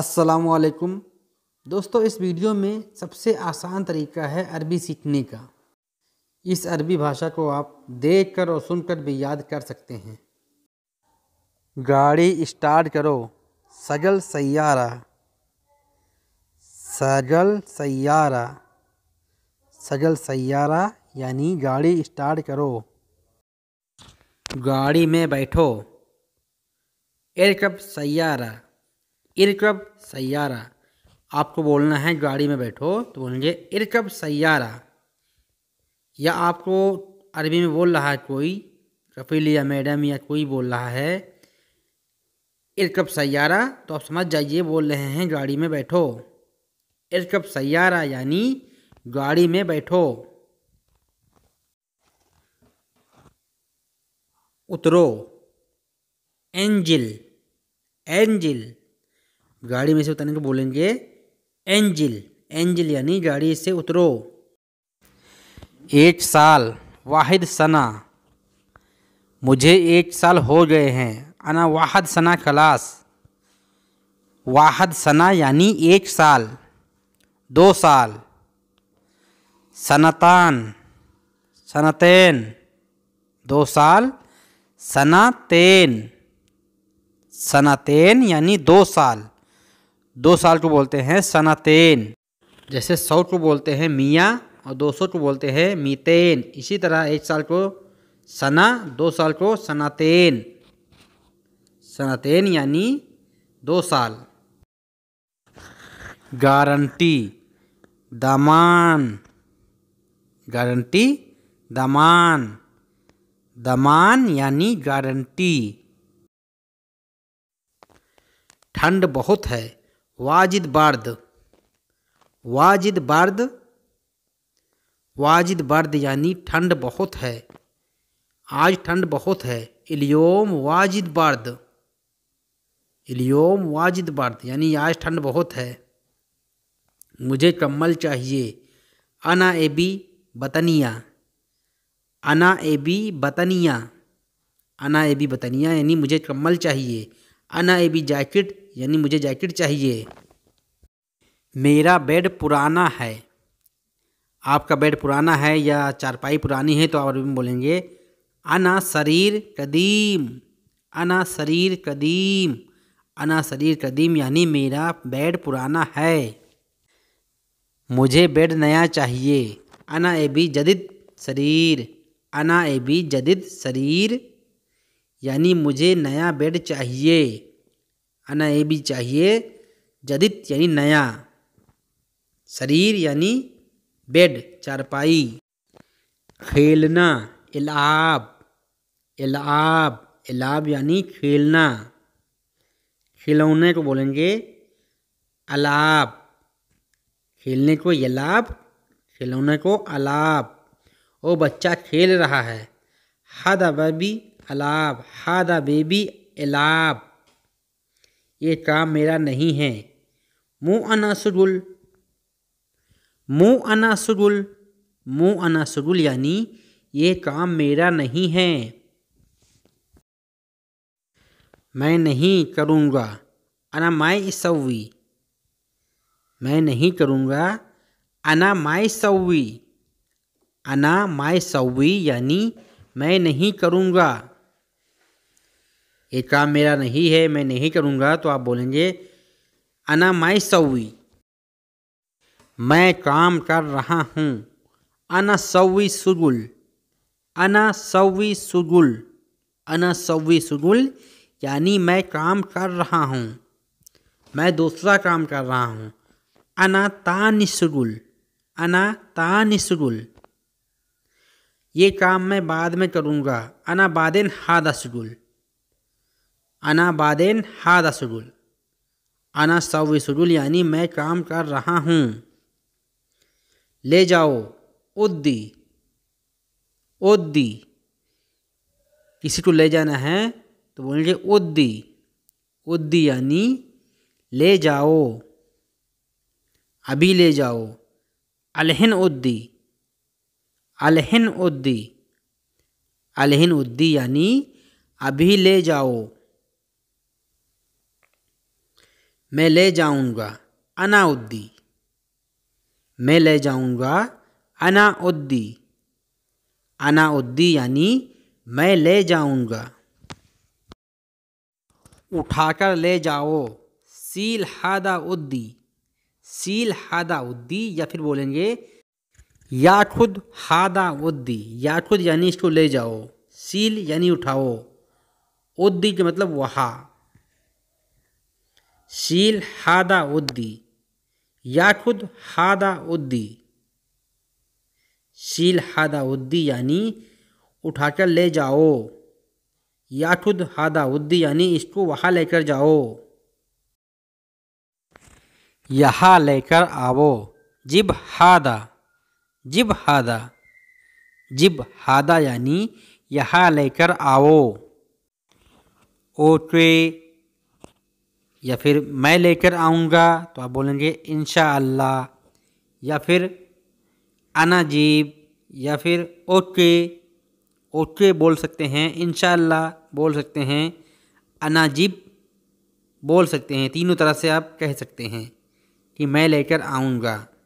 असलकुम दोस्तों इस वीडियो में सबसे आसान तरीका है अरबी सीखने का इस अरबी भाषा को आप देख कर और सुनकर भी याद कर सकते हैं गाड़ी स्टार्ट करो सगल सयारा सगल सयारा सगल सयारा यानी गाड़ी स्टार्ट करो गाड़ी में बैठो कप सयारा इरकब सयारा आपको बोलना है गाड़ी में बैठो तो बोलेंगे इरकब सयारा या आपको अरबी में बोल रहा है कोई कफील या मैडम या कोई बोल रहा है इरकब सयारा तो आप समझ जाइए बोल रहे हैं गाड़ी में बैठो इरकब सयारा यानी गाड़ी में बैठो उतरो एंजिल एंजिल गाड़ी में से उतरने को बोलेंगे एंजिल एंजिल यानी गाड़ी से उतरो एक साल वाहिद सना मुझे एक साल हो गए हैं अना वाहद सना क्लास वाहद सना यानी एक साल दो साल सनातान सनातैन दो साल सनातेन सनातेन यानी दो साल दो साल को बोलते हैं सनातेन जैसे सौ को बोलते हैं मियाँ और दो सौ को बोलते हैं मीतेन इसी तरह एक साल को सना दो साल को सनातेन सनातेन यानी दो साल गारंटी दामान गारंटी दामान दामान यानी गारंटी ठंड बहुत है वाजिद बार्द वाजिद बार्द वाजिद बर्द यानी ठंड बहुत है आज ठंड बहुत है इलियोम वाजिद बर्द इलियोम वाजिद बर्द यानी आज ठंड बहुत है मुझे कम्बल चाहिए अना एबी बतनिया अना एबी बतनिया अना एबी बतनिया यानी मुझे कम्बल चाहिए अना ए बी जैकेट यानी मुझे जैकेट चाहिए मेरा बेड पुराना है आपका बेड पुराना है या चारपाई पुरानी है तो आप अरबी में बोलेंगे अना शरीर कदीम अना शरीर कदीम अना शरीर कदीम यानी मेरा बेड पुराना है मुझे बेड नया चाहिए अना ए बी जदीद शरीर अना ए बी जदीद शरीर यानी मुझे नया बेड चाहिए अना ये भी चाहिए जदित यानी नया शरीर यानी बेड चारपाई खेलना इलाब इलाब इलाब यानी खेलना खिलौने को बोलेंगे अलाब खेलने को यलाब खिलौने को अलाब ओ बच्चा खेल रहा है हद अबी अलाब हादा बेबी एलाब ये काम मेरा नहीं है मुँह अनासरुल मुँह अनासरुल मुँह अनासरुल यानी ये काम मेरा नहीं है मैं नहीं करूँगा अना माई सवी मैं नहीं करूँगा अना माई सवी अना माई सवी यानी मैं नहीं करूँगा ये काम मेरा नहीं है मैं नहीं करूँगा तो आप बोलेंगे अना माई सौवी मैं काम कर रहा हूँ अना सौवी सुगुल अना सौवी सुगुल अना सौवी सुगुल यानी मैं काम कर रहा हूँ मैं दूसरा काम कर रहा हूँ अना सुगुल अना सुगुल ये काम मैं बाद में करूँगा अना बादिन हादसगुल अना बादेन हादा सुडुल अना सव सुडुल यानी मैं काम कर रहा हूँ ले जाओ उद्दी उद्दी किसी को ले जाना है तो बोलेंगे उद्दी उद्दी यानी ले जाओ अभी ले जाओ अलहन उद्दी अलहन उद्दी अलहन उद्दी यानी अभी ले जाओ मैं ले जाऊंगा अनाउद्दी मैं ले जाऊंगा अनाउद्दी अनाउद्दी यानी मैं ले जाऊंगा उठाकर ले जाओ सील हादा उद्दी सील हादा उद्दी या फिर बोलेंगे या खुद हादा उद्दी या खुद यानी इसको ले जाओ सील यानी उठाओ उद्दी के मतलब वहा शील हादा उद्दी या खुद हादा उद्दी शील हादा उद्दी यानी उठाकर ले जाओ या खुद हादा उद्दी यानी इसको वहाँ लेकर जाओ यहाँ लेकर आओ जिब हादा जिब हादा जिब हादा यानी यहाँ लेकर आओ ओके या फिर मैं लेकर आऊँगा तो आप बोलेंगे इन या फिर अनाजीब या फिर ओके ओके बोल सकते हैं इन बोल सकते हैं अनाजीब बोल सकते हैं तीनों तरह से आप कह सकते हैं कि मैं लेकर आऊँगा